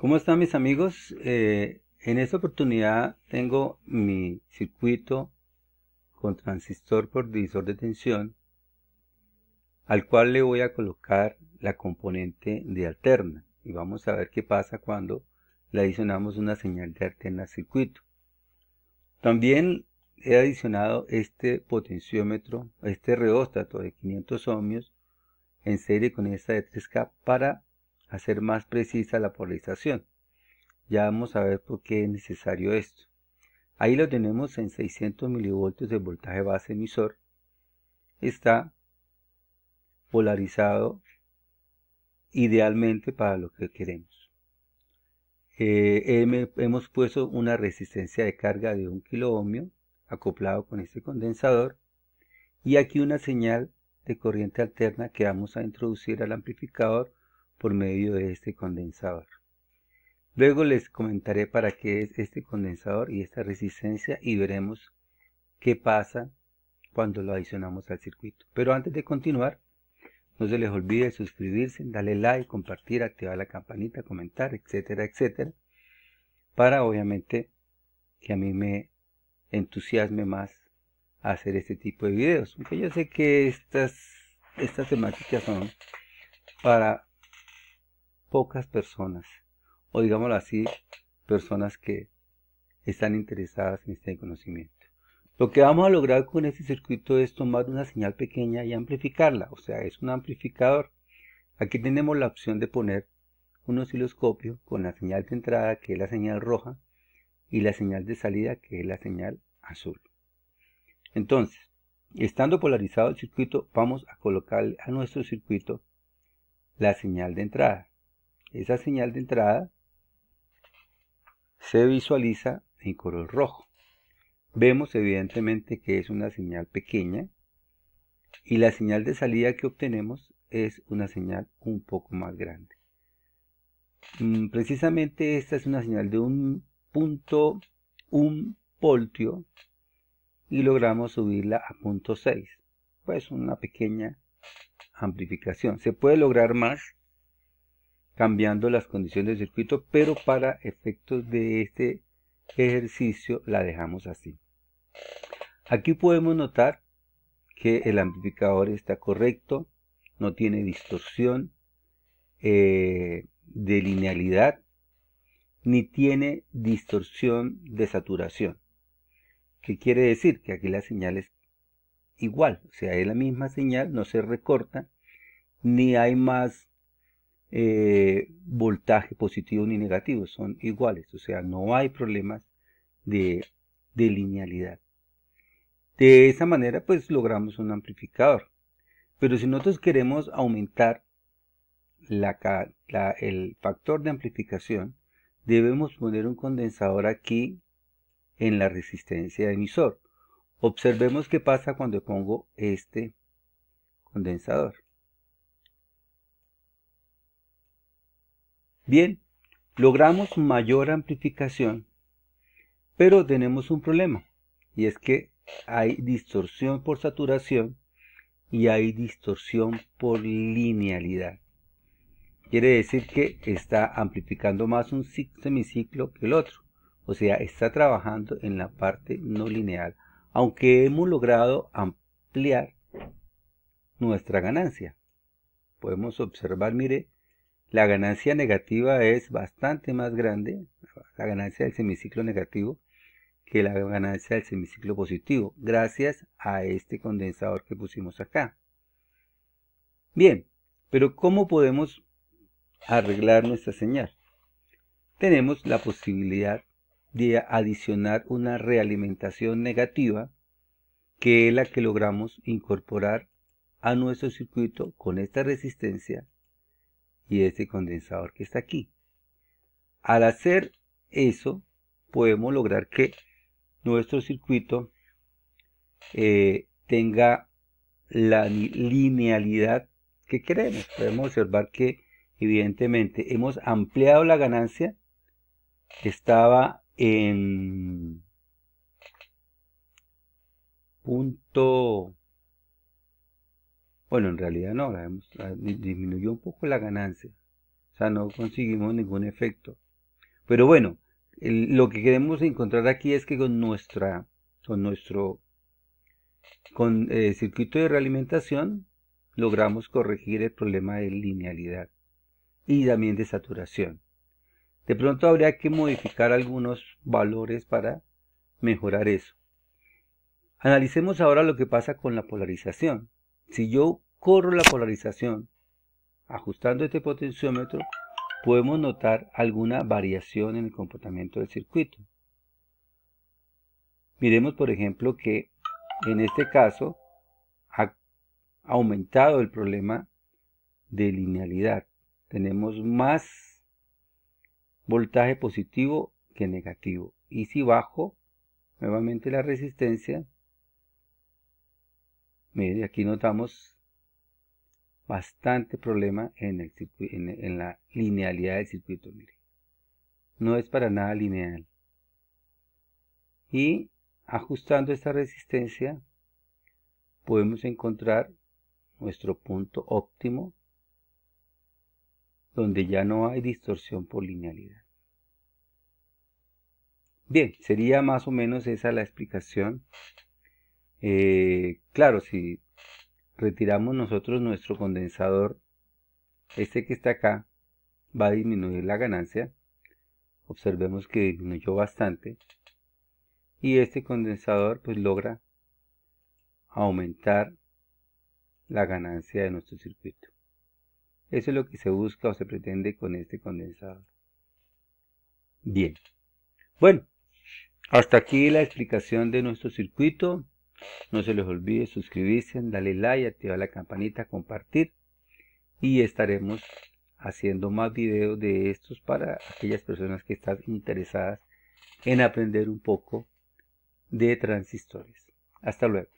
¿Cómo están mis amigos? Eh, en esta oportunidad tengo mi circuito con transistor por divisor de tensión al cual le voy a colocar la componente de alterna y vamos a ver qué pasa cuando le adicionamos una señal de alterna al circuito. También he adicionado este potenciómetro, este reóstato de 500 ohmios en serie con esta de 3K para hacer más precisa la polarización. Ya vamos a ver por qué es necesario esto. Ahí lo tenemos en 600 milivoltios de voltaje base emisor. Está polarizado idealmente para lo que queremos. Eh, hemos puesto una resistencia de carga de 1 kilo acoplado con este condensador y aquí una señal de corriente alterna que vamos a introducir al amplificador por medio de este condensador. Luego les comentaré para qué es este condensador y esta resistencia y veremos qué pasa cuando lo adicionamos al circuito. Pero antes de continuar, no se les olvide suscribirse, darle like, compartir, activar la campanita, comentar, etcétera, etcétera, para obviamente que a mí me entusiasme más hacer este tipo de videos. porque yo sé que estas, estas temáticas son para pocas personas, o digámoslo así, personas que están interesadas en este conocimiento. Lo que vamos a lograr con este circuito es tomar una señal pequeña y amplificarla, o sea, es un amplificador. Aquí tenemos la opción de poner un osciloscopio con la señal de entrada, que es la señal roja, y la señal de salida, que es la señal azul. Entonces, estando polarizado el circuito, vamos a colocarle a nuestro circuito la señal de entrada. Esa señal de entrada se visualiza en color rojo. Vemos evidentemente que es una señal pequeña y la señal de salida que obtenemos es una señal un poco más grande. Mm, precisamente esta es una señal de un punto un voltio y logramos subirla a punto 6 pues una pequeña amplificación se puede lograr más cambiando las condiciones del circuito, pero para efectos de este ejercicio la dejamos así. Aquí podemos notar que el amplificador está correcto, no tiene distorsión eh, de linealidad, ni tiene distorsión de saturación. ¿Qué quiere decir? Que aquí la señal es igual, o sea, es la misma señal, no se recorta, ni hay más eh, voltaje positivo ni negativo, son iguales, o sea, no hay problemas de, linealidad. De esa manera, pues logramos un amplificador. Pero si nosotros queremos aumentar la, la, el factor de amplificación, debemos poner un condensador aquí en la resistencia de emisor. Observemos qué pasa cuando pongo este condensador. Bien, logramos mayor amplificación, pero tenemos un problema, y es que hay distorsión por saturación y hay distorsión por linealidad. Quiere decir que está amplificando más un semiciclo que el otro, o sea, está trabajando en la parte no lineal, aunque hemos logrado ampliar nuestra ganancia. Podemos observar, mire, la ganancia negativa es bastante más grande, la ganancia del semiciclo negativo, que la ganancia del semiciclo positivo, gracias a este condensador que pusimos acá. Bien, pero ¿cómo podemos arreglar nuestra señal? Tenemos la posibilidad de adicionar una realimentación negativa, que es la que logramos incorporar a nuestro circuito con esta resistencia y este condensador que está aquí. Al hacer eso, podemos lograr que nuestro circuito eh, tenga la linealidad que queremos. Podemos observar que evidentemente hemos ampliado la ganancia. Estaba en punto bueno, en realidad no, disminuyó un poco la ganancia. O sea, no conseguimos ningún efecto. Pero bueno, lo que queremos encontrar aquí es que con nuestra, con nuestro con, eh, circuito de realimentación logramos corregir el problema de linealidad y también de saturación. De pronto habría que modificar algunos valores para mejorar eso. Analicemos ahora lo que pasa con la polarización. Si yo corro la polarización ajustando este potenciómetro, podemos notar alguna variación en el comportamiento del circuito. Miremos, por ejemplo, que en este caso ha aumentado el problema de linealidad. Tenemos más voltaje positivo que negativo. Y si bajo nuevamente la resistencia, aquí notamos bastante problema en, la linealidad del circuito. No es para nada lineal. Y ajustando esta resistencia, podemos encontrar nuestro punto óptimo donde ya no hay distorsión por linealidad. Bien, sería más o menos esa la explicación eh, claro, si retiramos nosotros nuestro condensador, este que está acá va a disminuir la ganancia. Observemos que disminuyó bastante. Y este condensador pues logra aumentar la ganancia de nuestro circuito. Eso es lo que se busca o se pretende con este condensador. Bien. Bueno, hasta aquí la explicación de nuestro circuito. No se les olvide suscribirse, darle like, activar la campanita, compartir y estaremos haciendo más videos de estos para aquellas personas que están interesadas en aprender un poco de transistores. Hasta luego.